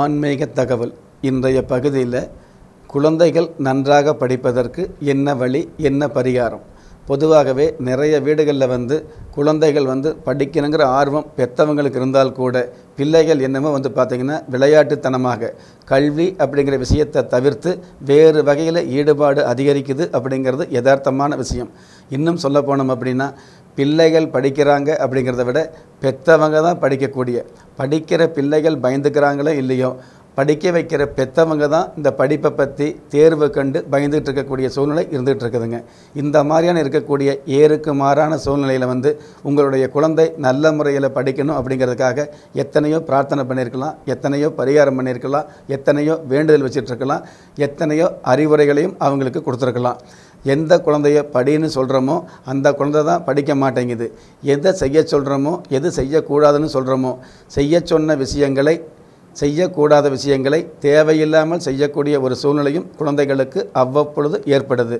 ஆன்மீக தகவல் இன்றைய பகுதியில் குழந்தைகள் நன்றாக படிப்பதற்கு என்ன வழி என்ன பரிகாரம் பொதுவாகவே நிறைய வீடுகளில் வந்து குழந்தைகள் வந்து படிக்கணுங்கிற ஆர்வம் பெற்றவங்களுக்கு இருந்தால் கூட பிள்ளைகள் என்னமோ வந்து பார்த்திங்கன்னா விளையாட்டுத்தனமாக கல்வி அப்படிங்கிற விஷயத்தை தவிர்த்து வேறு வகையில் ஈடுபாடு அதிகரிக்குது அப்படிங்கிறது யதார்த்தமான விஷயம் இன்னும் சொல்ல போனோம் அப்படின்னா பிள்ளைகள் படிக்கிறாங்க அப்படிங்கிறத விட பெற்றவங்க தான் படிக்கக்கூடிய படிக்கிற பிள்ளைகள் பயந்துக்கிறாங்களோ இல்லையோ படிக்க வைக்கிற பெற்றவங்க தான் இந்த படிப்பை பற்றி தேர்வு கண்டு பயந்துகிட்டு இருக்கக்கூடிய சூழ்நிலை இருந்துகிட்டு இருக்குதுங்க இந்த மாதிரியான இருக்கக்கூடிய ஏருக்கு மாறான சூழ்நிலையில் வந்து உங்களுடைய குழந்தை நல்ல முறையில் படிக்கணும் அப்படிங்கிறதுக்காக எத்தனையோ பிரார்த்தனை பண்ணியிருக்கலாம் எத்தனையோ பரிகாரம் பண்ணியிருக்கலாம் எத்தனையோ வேண்டுதல் வச்சிட்ருக்கலாம் எத்தனையோ அறிவுரைகளையும் அவங்களுக்கு கொடுத்துருக்கலாம் எந்த குழந்தைய படின்னு சொல்கிறோமோ அந்த குழந்தை தான் படிக்க மாட்டேங்குது எதை செய்ய சொல்கிறோமோ எது செய்யக்கூடாதுன்னு சொல்கிறோமோ செய்ய சொன்ன விஷயங்களை செய்யக்கூடாத விஷயங்களை தேவையில்லாமல் செய்யக்கூடிய ஒரு சூழ்நிலையும் குழந்தைகளுக்கு அவ்வப்பொழுது ஏற்படுது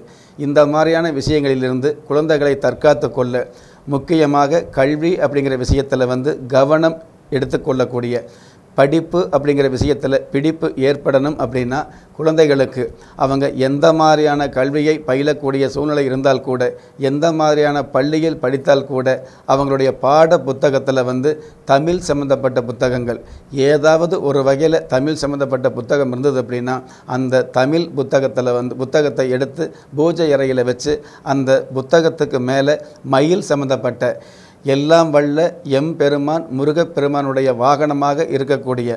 இந்த மாதிரியான விஷயங்களிலிருந்து குழந்தைகளை தற்காத்து கொள்ள முக்கியமாக கல்வி அப்படிங்கிற விஷயத்தில் வந்து கவனம் எடுத்துக்கொள்ளக்கூடிய படிப்பு அப்படிங்கிற விஷயத்தில் பிடிப்பு ஏற்படணும் அப்படின்னா குழந்தைகளுக்கு அவங்க எந்த மாதிரியான கல்வியை பயிலக்கூடிய சூழ்நிலை இருந்தால் கூட எந்த மாதிரியான பள்ளியில் படித்தால் கூட அவங்களுடைய பாட புத்தகத்தில் வந்து தமிழ் சம்மந்தப்பட்ட புத்தகங்கள் ஏதாவது ஒரு வகையில் தமிழ் சம்மந்தப்பட்ட புத்தகம் இருந்தது அப்படின்னா அந்த தமிழ் புத்தகத்தில் வந்து புத்தகத்தை எடுத்து பூஜை அறையில் வச்சு அந்த புத்தகத்துக்கு மேலே மயில் சம்மந்தப்பட்ட எல்லாம் வல்ல எம்பெருமான் முருகப்பெருமானுடைய வாகனமாக இருக்கக்கூடிய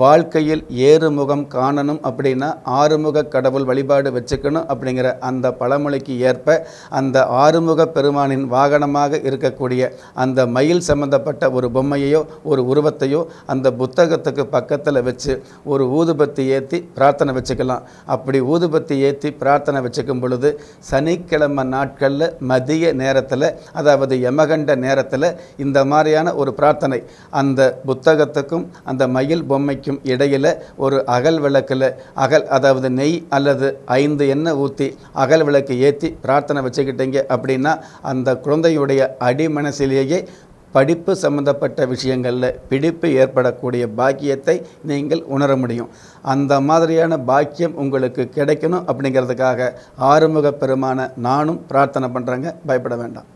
வாழ்க்கையில் ஏறுமுகம் காணணும் அப்படின்னா ஆறுமுக கடவுள் வழிபாடு வச்சுக்கணும் அப்படிங்கிற அந்த பழமொழிக்கு ஏற்ப அந்த ஆறுமுக பெருமானின் வாகனமாக இருக்கக்கூடிய அந்த மயில் சம்பந்தப்பட்ட ஒரு பொம்மையையோ ஒரு உருவத்தையோ அந்த புத்தகத்துக்கு பக்கத்தில் வச்சு ஒரு ஊதுபத்தி ஏற்றி பிரார்த்தனை வச்சுக்கலாம் அப்படி ஊதுபத்தி ஏற்றி பிரார்த்தனை வச்சுக்கும் பொழுது சனிக்கிழமை நாட்களில் மதிய நேரத்தில் அதாவது யமகண்ட நேரத்தில் இந்த மாதிரியான ஒரு பிரார்த்தனை அந்த புத்தகத்துக்கும் அந்த மயில் பொம்மைக்கும் ஆவிக்கும் இடையில் ஒரு அகல் விளக்கில் அகல் அதாவது நெய் அல்லது ஐந்து எண்ணெய் ஊற்றி அகல் விளக்கு ஏற்றி பிரார்த்தனை வச்சுக்கிட்டீங்க அப்படின்னா அந்த குழந்தையுடைய அடிமனசிலேயே படிப்பு சம்பந்தப்பட்ட விஷயங்களில் பிடிப்பு ஏற்படக்கூடிய பாக்கியத்தை நீங்கள் உணர முடியும் அந்த மாதிரியான பாக்கியம் உங்களுக்கு கிடைக்கணும் அப்படிங்கிறதுக்காக ஆறுமுக பெருமான நானும் பிரார்த்தனை பண்ணுறேங்க பயப்பட வேண்டாம்